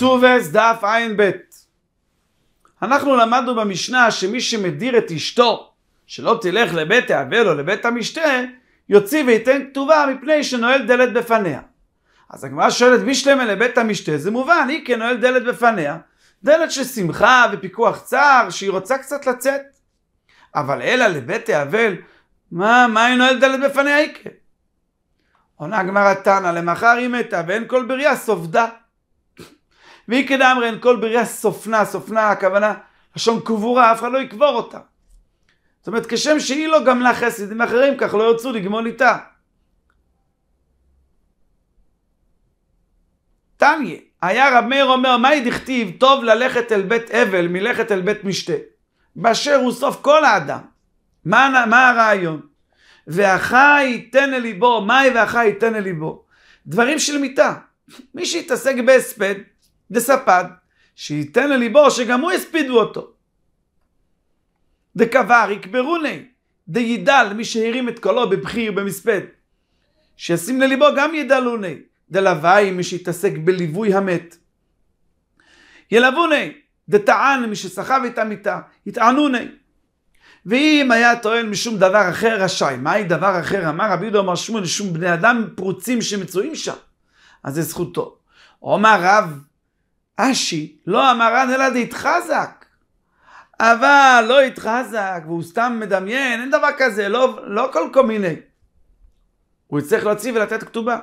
סובס דף ע"ב. אנחנו למדנו במשנה שמי שמדיר את אשתו, שלא תלך לבית האבל או לבית המשתה, יוציא וייתן כתובה מפני שנועל דלת בפניה. אז הגמרא שואלת מי שלמה לבית המשתה, זה מובן, היא כנועל כן דלת בפניה, דלת של שמחה ופיקוח צר, שהיא רוצה קצת לצאת. אבל אלא לבית האבל, מה, מה היא נועל דלת בפניה היא כן עונה הגמרא תנא, למחר היא מתה ואין כל בריאה סופדה. כדאמרי אין כל בריאה סופנה, סופנה הכוונה לשון קבורה, אף אחד לא יקבור אותה. זאת אומרת, כשם שהיא לא גמלה חסד עם אחרים, כך לא ירצו לגמול איתה. תניא, היה רב מאיר אומר, מהי דכתיב טוב ללכת אל בית אבל מלכת אל בית משתה, באשר הוא סוף כל האדם. מה, מה הרעיון? והחי ייתן אל ליבו, מהי והחי ייתן אל ליבו? דברים של מיתה. מי שהתעסק בהספד, דספד, שייתן לליבו שגם הוא הספידו אותו. דקבר יקברו יקברוני, דיידל מי שהרים את קולו בבכי ובמספד. שישים לליבו גם ידלו ידלוני, דלוואי מי שהתעסק בליווי המת. ילוו ילבוני, דטען מי שסחב את המיטה, יטענו יטענוני. ואם היה טוען משום דבר אחר רשאי, מהי דבר אחר? אמר רבי יהודה אמר שמואל, שום בני אדם פרוצים שמצויים שם, אז זה זכותו. אומר רב, אשי לא המרן אלא זה התחזק. אבל לא התחזק, והוא סתם מדמיין, אין דבר כזה, לא, לא כל כל מיני. הוא יצטרך להוציא ולתת כתובה.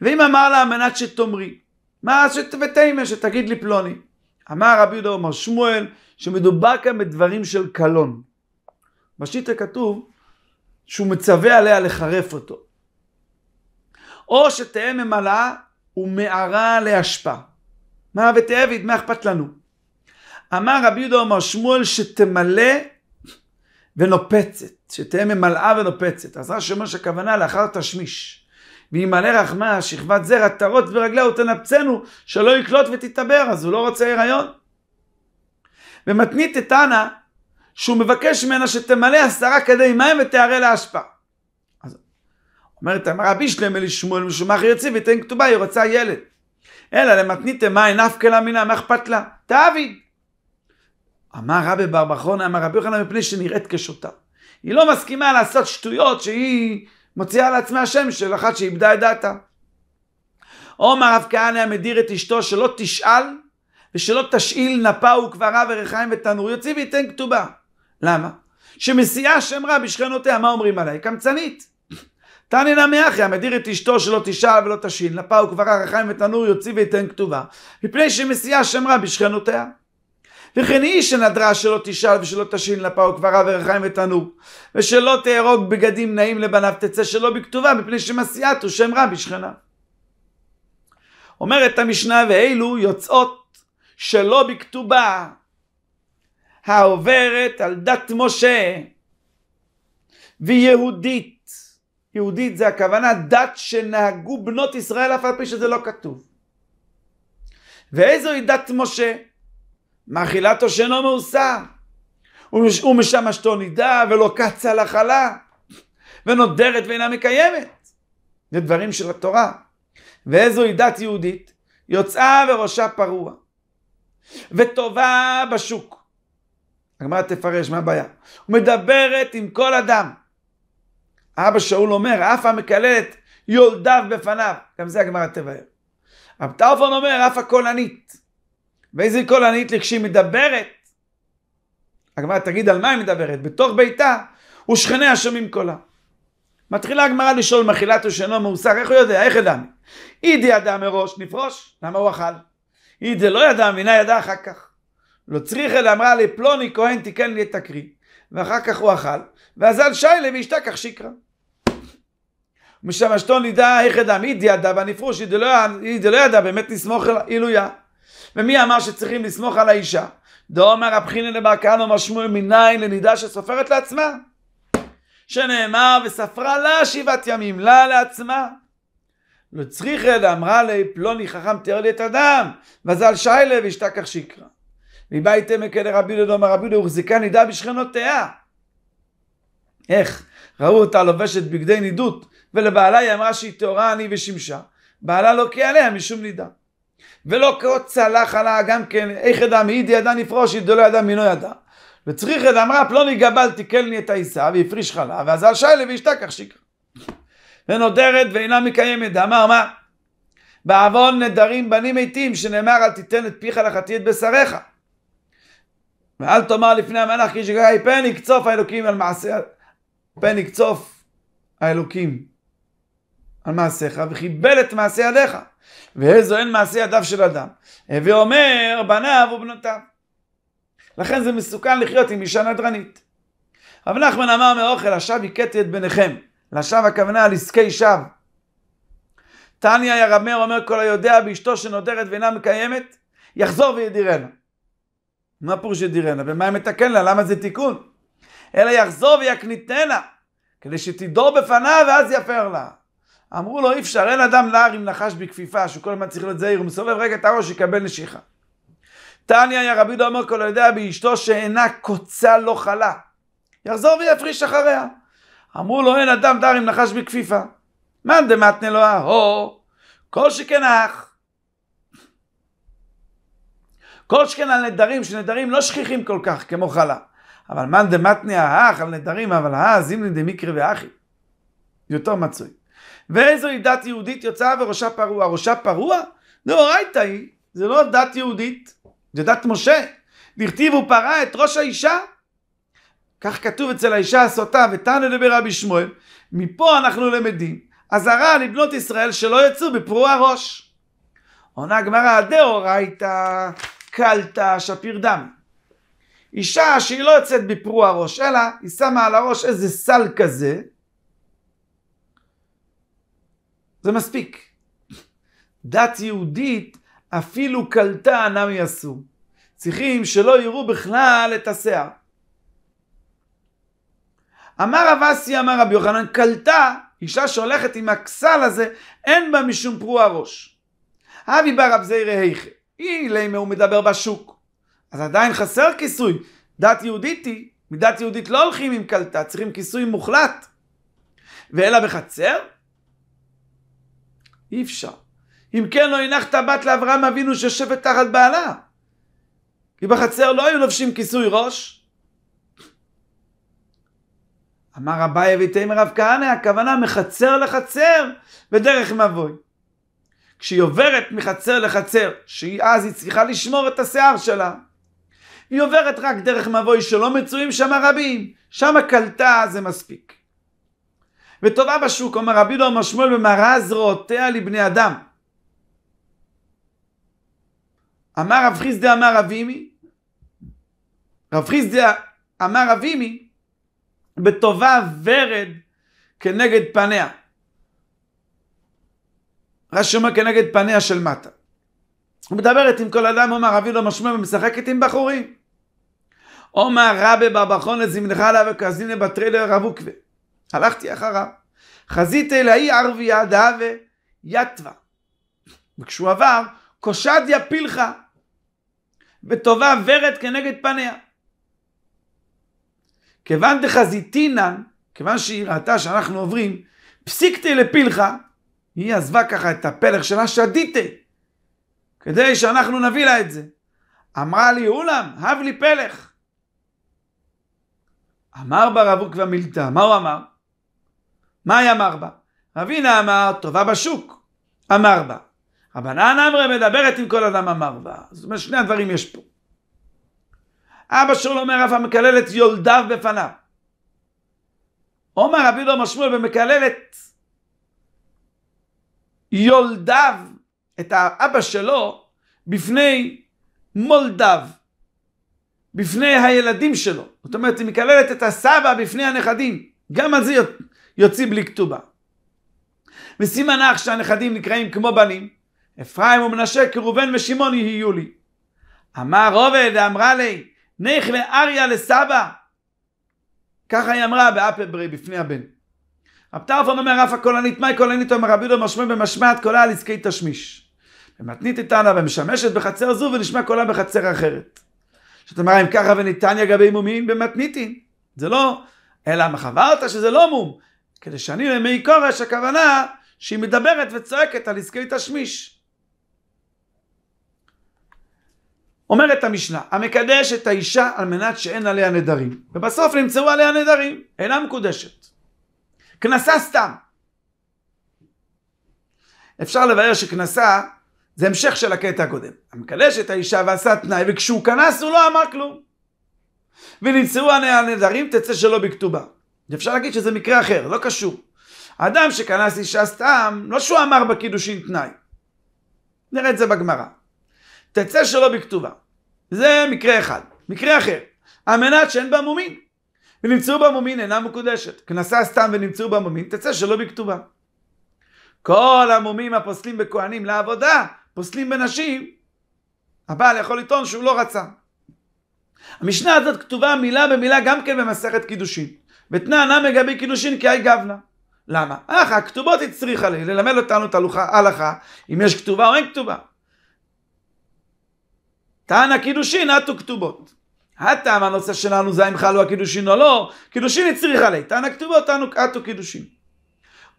ואם אמר לה על מנת שתאמרי, מה שתבתימה, שתגיד לי פלוני. אמר רבי יהודה אומר שמואל, שמדובר כאן בדברים של קלון. בשיטה כתוב שהוא מצווה עליה לחרף אותו. או שתהיה ממלאה ומערה לאשפה. מה עבד, מה אכפת לנו? אמר רבי יהודה אומר שמואל שתמלא ונופצת, שתהיה ממלאה ונופצת. אז רש"י אומר שהכוונה לאחר תשמיש. ואם מלא רחמה, שכבת זרע, טרות ורגליה, ותנפצנו, שלא יקלוט ותתעבר, אז הוא לא רוצה הריון. ומתנית את אנה, שהוא מבקש ממנה שתמלא עשרה כדי מים ותערה לאשפה. אז אומרת, אמר רבי שלמה לשמואל, משום מה יוצא ויתן כתובה, היא רוצה ילד. אלא למתניתם מאי נפקא לה מינה, מה אכפת לה? תעביד. אמר רבי בר בחון, אמר רבי יוחנן, מפני שנראית כשוטה. היא לא מסכימה לעשות שטויות שהיא מוציאה לעצמה שם של אחת שאיבדה את דעתה. עומר רב כהנא מדיר את אשתו שלא תשאל ושלא תשאיל נפה וקברה וריחיים ותנור יוציא וייתן כתובה. למה? שמסיעה שם רע בשכנותיה, מה אומרים עליי? קמצנית. תנינא מאחי, המדיר את אשתו שלא תשאל ולא תשין, לפה הוא כבר הרחיים ותנור יוציא וייתן כתובה, מפני שמסיעה שמרה בשכנותיה. וכן היא שנדרה שלא תשאל ושלא תשין לפה וכברה ורחיים ותנור, ושלא תהרוג בגדים נעים לבניו, תצא שלא בכתובה, מפני שמסיעת הוא שם רע בשכנה. אומרת המשנה, ואילו יוצאות שלא בכתובה, העוברת על דת משה, ויהודית, יהודית זה הכוונה דת שנהגו בנות ישראל אף על פי שזה לא כתוב. ואיזוהי דת משה? מאכילת או שאינו מאוסר. ומשמשתו נידה ולא קצה לחלה ונודרת ואינה מקיימת. זה דברים של התורה. ואיזוהי דת יהודית? יוצאה וראשה פרוע. וטובה בשוק. הגמרא תפרש, מה הבעיה? ומדברת עם כל אדם. אבא שאול אומר, אף המקלט יולדיו בפניו. גם זה הגמרא תבהר. רב טרפון אומר, אף הקולנית. ואיזה קולנית כשהיא מדברת? הגמרא תגיד על מה היא מדברת, בתוך ביתה, ושכניה שומעים קולה. מתחילה הגמרא לשאול, מחילת ושאינו מאוסר, איך הוא יודע, איך ידע? אידי ידע מראש, נפרוש, למה הוא אכל? אידי לא ידע, מינה ידע אחר כך. לא צריך אלא אמרה לפלוני כהן תיקן לי את הקרי, ואחר כך הוא אכל, ואזל שיילה וישתה כך שיקרה. משמשתון לידע היכד עמית ידע והנפרוש היא דלא ידע באמת לסמוך על עילויה. ומי אמר שצריכים לסמוך על האישה? דאמר רב לבר כהנא אמר מניין לנידה שסופרת לעצמה. שנאמר וספרה לה שבעת ימים, לה לעצמה. לא צריכה דאמרה לי פלוני חכם תיאר לי את הדם, וזל שיילה וישתכח שיקרא. מבית עמק אל רבי דודו אמר רבי דודו הוחזיקה נידה בשכנותיה. איך? ראו אותה לובשת בגדי נידות, ולבעלה היא אמרה שהיא טהורה אני ושימשה. בעלה לא קיא עליה משום נידה. ולא צלח עליה גם כן, איך ידע מי ידע ידע נפרוש, ידע לא מינו ידע. וצריך ידע אמרה פלוני גבל תיקלני את העיסה והפריש חלה, ואז על שיילה והשתכח שיקרא. ונודרת ואינה מקיימת, אמר מה? בעוון נדרים בנים מתים, שנאמר אל תיתן את פיך לחטיא את בשריך. ואל תאמר לפני המלך כי שגאי פן יקצוף האלוקים על מעשה, פן יקצוף האלוקים על מעשיך וחיבל את מעשי ידיך. ואיזו אין מעשי ידיו של אדם. הווי אומר בניו ובנותיו. לכן זה מסוכן לחיות עם אישה נדרנית. רב נחמן אמר מאוכל, השב הכיתי את בניכם. לשווא הכוונה על עסקי שווא. תניא ירב מאיר אומר כל היודע באשתו שנודרת ואינה מקיימת, יחזור וידירנה. מה פירוש ידירנה? ומה אם מתקן לה? למה זה תיקון? אלא יחזור ויקניתנה, כדי שתדור בפניו ואז יפר לה. אמרו לו, אי אפשר, אין אדם נער עם נחש בכפיפה, שהוא כל הזמן צריך להיות זהיר, הוא מסובב רגע את הראש, יקבל נשיכה. תניא רבי דומר כל היודע באשתו שאינה קוצה לא חלה. יחזור ויפריש אחריה. אמרו לו, אין אדם נער עם נחש בכפיפה. מאן דמתנה לו הו, כל שכן האח. כל שכן על נדרים, שנדרים לא שכיחים כל כך כמו חלה. אבל מאן דמתנה האח על נדרים, אבל האז אם נדמי קרבי אחי, יותר מצוי. ואיזו היא דת יהודית יוצאה וראשה פרוע. ראשה פרוע? דאורייתא היא, זה לא דת יהודית, זה דת משה. דכתיב הוא פרע את ראש האישה. כך כתוב אצל האישה הסוטה, ותנו לברבי שמואל. מפה אנחנו למדים אזהרה לבנות ישראל שלא יצאו בפרוע ראש. עונה הגמרא, דאורייתא קלתא שפיר דם. אישה שהיא לא יוצאת בפרוע ראש, אלא היא שמה על הראש איזה סל כזה, זה מספיק. דת יהודית אפילו קלטה אנם יעשו. צריכים שלא יראו בכלל את השיער. אמר רב אסי, אמר רבי יוחנן, קלטה אישה שהולכת עם הכסל הזה, אין בה משום פרוע ראש. אבי בר רב זעירי היכה, היא לימה הוא מדבר בשוק. אז עדיין חסר כיסוי. דת יהודית היא, מדת יהודית לא הולכים עם קלטה, צריכים כיסוי מוחלט. ואלא בחצר, אי אפשר. אם כן, לא הנחת בת לאברהם אבינו שיושבת תחת בעלה. כי בחצר לא היו לובשים כיסוי ראש. אמר אביי ותאמר רב כהנא, הכוונה מחצר לחצר ודרך מבוי. כשהיא עוברת מחצר לחצר, שאז היא צריכה לשמור את השיער שלה. היא עוברת רק דרך מבוי שלא מצויים שם הרבים, שם קלטה זה מספיק. וטובה בשוק, אומר רבי דור משמואל במראה זרועותיה לבני אדם. אמר רב חיסדה אמר רב אימי, רב חיסדה אמר רב אימי, בטובה ורד כנגד פניה. רש"י אומר כנגד פניה של מטה. הוא מדברת עם כל אדם, אומר רבי לא משמע ומשחקת עם בחורים. אומר רבי בבחון לזמנך זמנך עליו וכזינה בטריילר רב עוקווה. הלכתי אחריו. חזית אל האי ערבייה דהווה יתווה. וכשהוא עבר, קושד יפילך, וטובה ורד כנגד פניה. כיוון דחזיתינן, כיוון שהיא ראתה שאנחנו עוברים, פסיקתי לפילך, היא עזבה ככה את הפלך שלה, שדיתי, כדי שאנחנו נביא לה את זה. אמרה לי, אולם, הב לי פלך. אמר בר אבוקווה מילתא, מה הוא אמר? מה מהי אמר בה? רבינה אמר, טובה בשוק, אמר בה. רבנן אמרה מדברת עם כל אדם אמר בה. זאת אומרת, שני הדברים יש פה. אבא שלו אומר, אף המקלל את יולדיו בפניו. עומר רבי לא משמואל ומקלל את יולדיו, את האבא שלו, בפני מולדיו, בפני הילדים שלו. זאת אומרת, היא מקללת את הסבא בפני הנכדים. גם על זה יוצאים בלי כתובה. וסימן אח שהנכדים נקראים כמו בנים, אפרים ומנשה, כראובן ושמעון יהיו לי. אמר עובד, אמרה לי, נך לאריה לסבא. ככה היא אמרה באפה ברי בפני הבן. רב טרפון אומר, אף הכולנית, מהי כולנית? אומר רבי יהודה משמע במשמעת קולה על עסקי תשמיש. ומתנית איתנה ומשמשת בחצר זו ונשמע קולה בחצר אחרת. זאת אומרת, אם ככה וניתניה גבי מומין במתניתין. זה לא, אלא מחברת שזה לא מום, כדי שאני למי כורש, הכוונה שהיא מדברת וצועקת על עסקי תשמיש. אומרת המשנה, המקדש את האישה על מנת שאין עליה נדרים, ובסוף נמצאו עליה נדרים, אינה מקודשת. כנסה סתם. אפשר לבאר שכנסה זה המשך של הקטע הקודם. המקדש את האישה ועשה תנאי, וכשהוא כנס הוא לא אמר כלום. ונמצאו עליה נדרים, תצא שלא בכתובה. אפשר להגיד שזה מקרה אחר, לא קשור. אדם שכנס אישה סתם, לא שהוא אמר בקידושין תנאי. נראה את זה בגמרא. תצא שלא בכתובה. זה מקרה אחד. מקרה אחר, על מנת שאין בה מומין. ונמצאו בה מומין אינה מקודשת. כנסה סתם ונמצאו בה מומין, תצא שלא בכתובה. כל המומים הפוסלים בכהנים לעבודה, פוסלים בנשים, הבעל יכול לטעון שהוא לא רצה. המשנה הזאת כתובה מילה במילה גם כן במסכת קידושין. ותנא בתנענע מגבי קידושין כי אי גבנה. למה? אך הכתובות היא צריכה לי, ללמד אותנו את ההלכה, אם יש כתובה או אין כתובה. טענה קידושין עטו כתובות. הטעם הנושא שלנו זה אם חלו הקידושין או לא, קידושין היא צריכה לי, טענה כתובות עטו קידושין.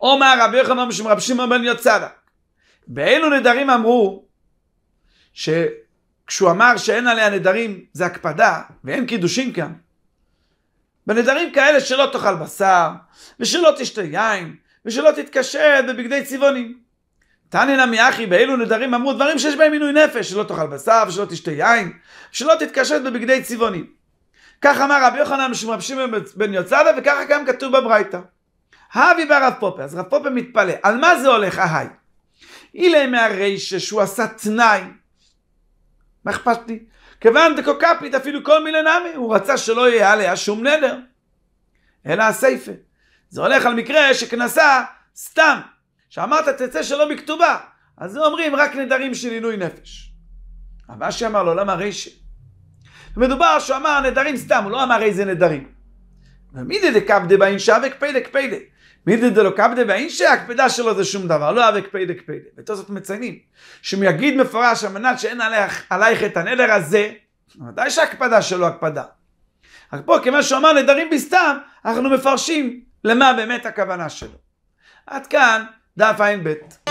אומר רבי יוחנן בשם רבי שמעון בן יוצרה, באילו נדרים אמרו שכשהוא אמר שאין עליה נדרים זה הקפדה ואין קידושין כאן, בנדרים כאלה שלא תאכל בשר, ושלא תשתה יין, ושלא תתקשט בבגדי צבעונים. תנינא אחי, באילו נדרים אמרו דברים שיש בהם עינוי נפש, שלא תאכל בשר, ושלא תשתה יין, שלא תתקשט בבגדי צבעונים. כך אמר רבי יוחנן משום שמעון בן יוצדה, וככה גם כתוב בברייתא. הבי ברב פופה, אז רב פופה מתפלא, על מה זה הולך ההי? אילי מהרישש, הוא עשה תנאי. מה אכפת לי? כיוון דקוקפית אפילו כל מילה נמי, הוא רצה שלא יהיה עליה שום נדר, אלא הסייפה. זה הולך על מקרה שכנסה סתם, שאמרת תצא שלא מכתובה, אז אומרים רק נדרים של עינוי נפש. אבל מה שאמר לו, למה רישה? מדובר שהוא אמר נדרים סתם, הוא לא אמר איזה נדרים. ומי דקפדה באין שווק פלק פלק. מידי דלא קפדה ואין שהקפדה שלו זה שום דבר, לא אבי קפדה קפדה. ותוספות מציינים, שאם יגיד מפורש על מנת שאין עלייך, עלייך את הנדר הזה, ודאי שהקפדה שלו הקפדה. רק פה, כמו שהוא אמר נדרים בסתם, אנחנו מפרשים למה באמת הכוונה שלו. עד כאן דף ע"ב.